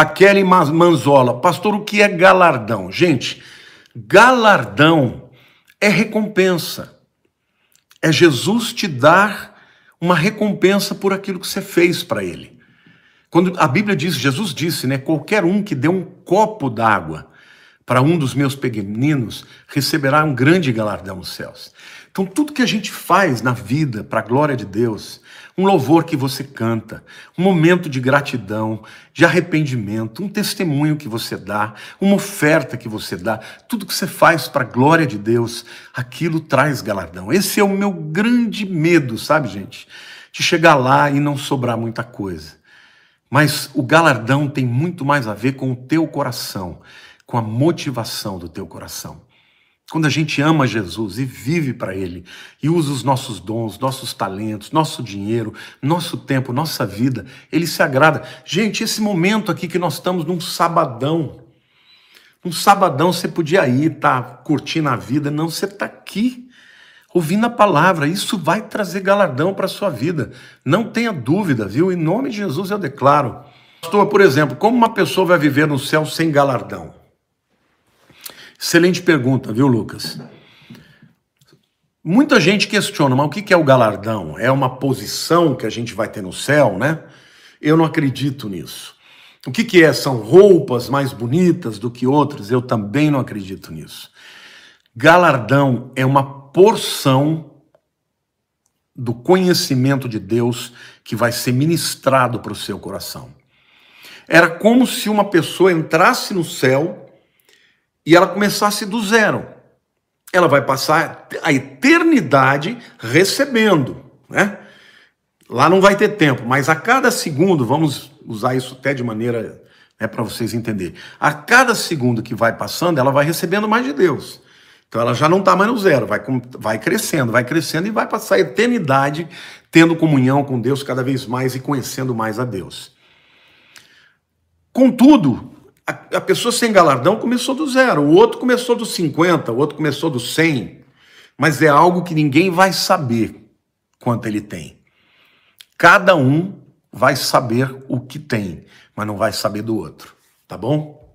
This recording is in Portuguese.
A Kelly Manzola, pastor, o que é galardão? Gente, galardão é recompensa. É Jesus te dar uma recompensa por aquilo que você fez para ele. Quando a Bíblia diz, Jesus disse, né, qualquer um que dê um copo d'água para um dos meus pequeninos, receberá um grande galardão nos céus. Então, tudo que a gente faz na vida para a glória de Deus, um louvor que você canta, um momento de gratidão, de arrependimento, um testemunho que você dá, uma oferta que você dá, tudo que você faz para a glória de Deus, aquilo traz galardão. Esse é o meu grande medo, sabe, gente? De chegar lá e não sobrar muita coisa. Mas o galardão tem muito mais a ver com o teu coração com a motivação do teu coração. Quando a gente ama Jesus e vive para Ele e usa os nossos dons, nossos talentos, nosso dinheiro, nosso tempo, nossa vida, Ele se agrada. Gente, esse momento aqui que nós estamos num sabadão, um sabadão você podia ir, tá curtindo a vida, não, você está aqui ouvindo a palavra. Isso vai trazer galardão para sua vida. Não tenha dúvida, viu? Em nome de Jesus eu declaro. Pastor, por exemplo, como uma pessoa vai viver no céu sem galardão? Excelente pergunta, viu, Lucas? Muita gente questiona, mas o que é o galardão? É uma posição que a gente vai ter no céu, né? Eu não acredito nisso. O que, é? São roupas mais bonitas do que outras? Eu também não acredito nisso. Galardão é uma porção do conhecimento de Deus que vai ser ministrado para o seu coração. Era como se uma pessoa entrasse no céu e ela começasse do zero. Ela vai passar a eternidade recebendo, né? Lá não vai ter tempo, mas a cada segundo, vamos usar isso até de maneira né, para vocês entenderem. A cada segundo que vai passando, ela vai recebendo mais de Deus. Então ela já não está mais no zero, vai, vai crescendo, vai crescendo e vai passar a eternidade tendo comunhão com Deus cada vez mais e conhecendo mais a Deus. Contudo, a, a pessoa sem galardão começou do zero, o outro começou dos 50, o outro começou dos 100, mas é algo que ninguém vai saber quanto ele tem. Cada um vai saber o que tem, mas não vai saber do outro, tá bom?